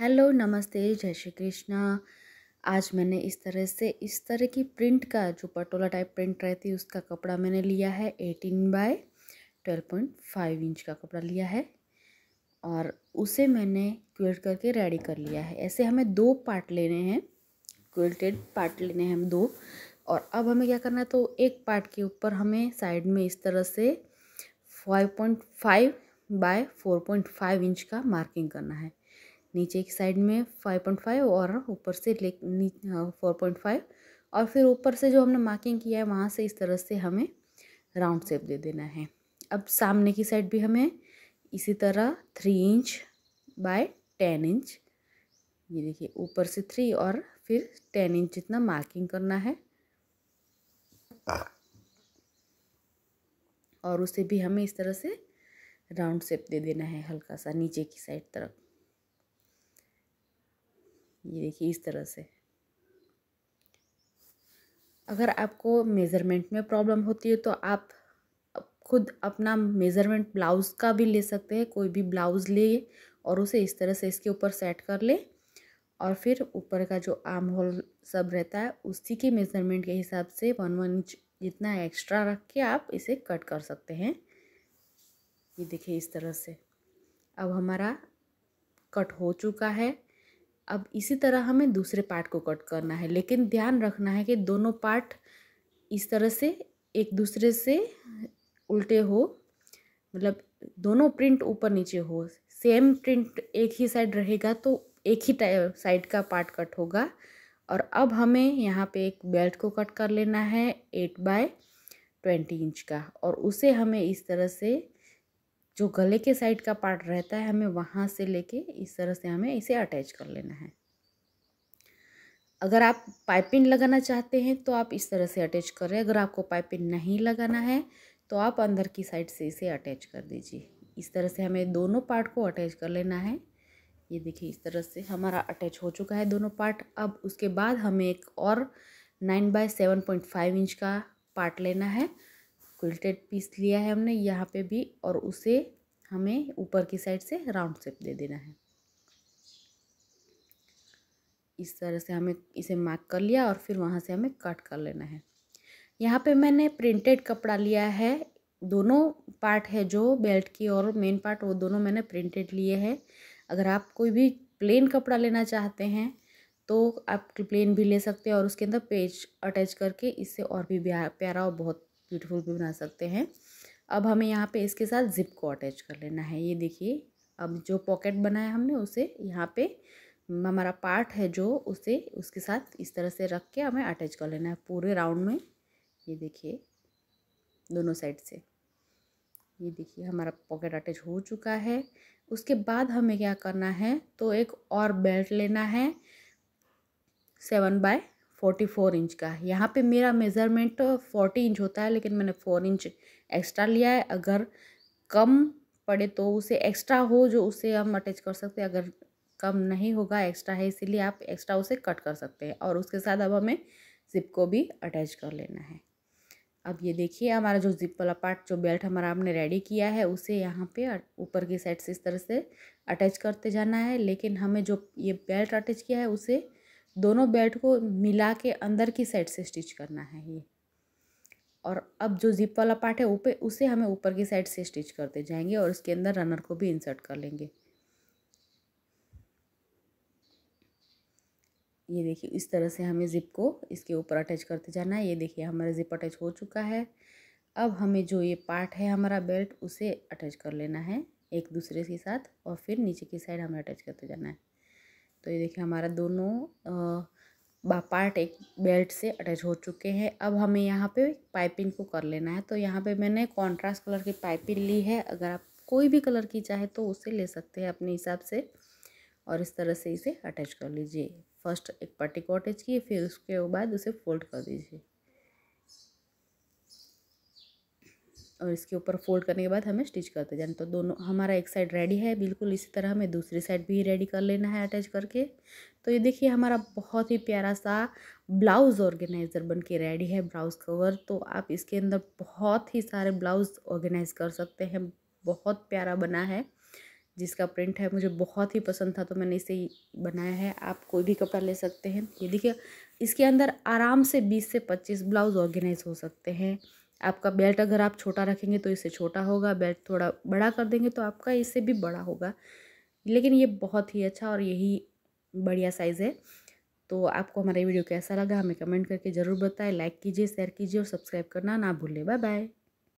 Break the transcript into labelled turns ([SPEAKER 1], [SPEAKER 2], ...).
[SPEAKER 1] hello नमस्ते जय श्री कृष्णा आज मैंने इस तरह से इस तरह की प्रिंट का जो पटोला टाइप प्रिंट रहती है उसका कपड़ा मैंने लिया है eighteen by twelve point five inch का कपड़ा लिया है और उसे मैंने क्वेल्ट करके रेडी कर लिया है ऐसे हमें दो पार्ट लेने हैं क्वेल्टेड पार्ट लेने हैं हम दो और अब हमें क्या करना है तो एक पार्ट के ऊपर हमें साइड में इस तरह से five point five by four point five inch का मार्किंग करना है नीचे की साइड में फाइव पॉइंट फाइव और ऊपर से ले हाँ, फोर पॉइंट फाइव और फिर ऊपर से जो हमने मार्किंग किया है वहाँ से इस तरह से हमें राउंड शेप दे देना है अब सामने की साइड भी हमें इसी तरह three inch by ten inch ये देखिए ऊपर से थ्री और फिर टेन इंच जितना मार्किंग करना है और उसे भी हमें इस तरह से राउंड शेप दे देना है हल्का सा नीचे की साइड तरफ ये देखिए इस तरह से अगर आपको मेज़रमेंट में प्रॉब्लम होती है तो आप खुद अपना मेज़रमेंट ब्लाउज़ का भी ले सकते हैं कोई भी ब्लाउज़ ले और उसे इस तरह से इसके ऊपर सेट कर ले और फिर ऊपर का जो आर्म होल सब रहता है उसी के मेज़रमेंट के हिसाब से वन वन इंच जितना एक्स्ट्रा रख के आप इसे कट कर सकते हैं ये देखिए इस तरह से अब हमारा कट हो चुका है अब इसी तरह हमें दूसरे पार्ट को कट करना है लेकिन ध्यान रखना है कि दोनों पार्ट इस तरह से एक दूसरे से उल्टे हो मतलब दोनों प्रिंट ऊपर नीचे हो सेम प्रिंट एक ही साइड रहेगा तो एक ही साइड का पार्ट कट होगा और अब हमें यहाँ पे एक बेल्ट को कट कर लेना है एट बाय ट्वेंटी इंच का और उसे हमें इस तरह से जो गले के साइड का पार्ट रहता है हमें वहाँ से लेके इस तरह से हमें इसे अटैच कर लेना है अगर आप पाइपिन लगाना चाहते हैं तो आप इस तरह से अटैच करें अगर आपको पाइपिंग नहीं लगाना है तो आप अंदर की साइड से इसे अटैच कर दीजिए इस तरह से हमें दोनों पार्ट को अटैच कर लेना है ये देखिए इस तरह से हमारा अटैच हो चुका है दोनों पार्ट अब उसके बाद हमें एक और nine by seven point five inch का पार्ट लेना है क्विल्टेड पीस लिया है हमने यहाँ पे भी और उसे हमें ऊपर की साइड से राउंड शेप दे देना है इस तरह से हमें इसे मार्क कर लिया और फिर वहाँ से हमें कट कर लेना है यहाँ पे मैंने प्रिंटेड कपड़ा लिया है दोनों पार्ट है जो बेल्ट की और मेन पार्ट वो दोनों मैंने प्रिंटेड लिए हैं अगर आप कोई भी प्लेन कपड़ा लेना चाहते हैं तो आप प्लेन भी ले सकते हैं और उसके अंदर पेज अटैच करके इससे और भी प्यारा और बहुत ब्यूटीफुल भी बना सकते हैं अब हमें यहाँ पे इसके साथ ज़िप को अटैच कर लेना है ये देखिए अब जो पॉकेट बनाया हमने उसे यहाँ पे हमारा पार्ट है जो उसे उसके साथ इस तरह से रख के हमें अटैच कर लेना है पूरे राउंड में ये देखिए दोनों साइड से ये देखिए हमारा पॉकेट अटैच हो चुका है उसके बाद हमें क्या करना है तो एक और बेल्ट लेना है seven by forty four inch का यहाँ पे मेरा मेज़रमेंट फोर्टी इंच होता है लेकिन मैंने फोर इंच एक्स्ट्रा लिया है अगर कम पड़े तो उसे एक्स्ट्रा हो जो उसे हम अटैच कर सकते हैं अगर कम नहीं होगा एक्स्ट्रा है इसीलिए आप एक्स्ट्रा उसे कट कर सकते हैं और उसके साथ अब हमें ज़िप को भी अटैच कर लेना है अब ये देखिए हमारा जो जिप वाला पार्ट जो बेल्ट हमारा आपने रेडी किया है उसे यहाँ पे ऊपर की साइड से इस तरह से अटैच करते जाना है लेकिन हमें जो ये बेल्ट अटैच किया है उसे दोनों बेल्ट को मिला के अंदर की साइड से स्टिच करना है ये और अब जो जिप वाला पार्ट है ऊपर उसे हमें ऊपर की साइड से स्टिच करते जाएंगे और इसके अंदर रनर को भी इंसर्ट कर लेंगे ये देखिए इस तरह से हमें ज़िप को इसके ऊपर अटैच करते जाना है ये देखिए हमारा ज़िप अटैच हो चुका है अब हमें जो ये पार्ट है हमारा बेल्ट उसे अटैच कर लेना है एक दूसरे के साथ और फिर नीचे की साइड हमें अटैच करते जाना है तो ये देखिए हमारा दोनों बा पार्ट एक बेल्ट से अटैच हो चुके हैं अब हमें यहाँ पे पाइपिंग को कर लेना है तो यहाँ पे मैंने कॉन्ट्रास्ट कलर की पाइपिंग ली है अगर आप कोई भी कलर की चाहे तो उसे ले सकते हैं अपने हिसाब से और इस तरह से इसे अटैच कर लीजिए फर्स्ट एक पट्टी को अटैच किए फिर उसके बाद उसे फोल्ड कर दीजिए और इसके ऊपर फोल्ड करने के बाद हमें स्टिच करते जाना तो दोनों हमारा एक साइड रेडी है बिल्कुल इसी तरह हमें दूसरी साइड भी रेडी कर लेना है अटैच करके तो ये देखिए हमारा बहुत ही प्यारा सा ब्लाउज़ ऑर्गेनाइज़र बन के रेडी है ब्लाउज़ कवर तो आप इसके अंदर बहुत ही सारे ब्लाउज़ ऑर्गेनाइज़ कर सकते हैं बहुत प्यारा बना है जिसका प्रिंट है मुझे बहुत ही पसंद था तो मैंने इसे बनाया है आप कोई भी कपड़ा ले सकते हैं ये देखिए इसके अंदर आराम से बीस से पच्चीस ब्लाउज़ ऑर्गेनाइज हो सकते हैं आपका बेल्ट अगर आप छोटा रखेंगे तो इससे छोटा होगा बेल्ट थोड़ा बड़ा कर देंगे तो आपका इससे भी बड़ा होगा लेकिन ये बहुत ही अच्छा और यही बढ़िया साइज़ है तो आपको हमारा वीडियो कैसा लगा हमें कमेंट करके ज़रूर बताएं लाइक कीजिए शेयर कीजिए और सब्सक्राइब करना ना भूलें बाय बाय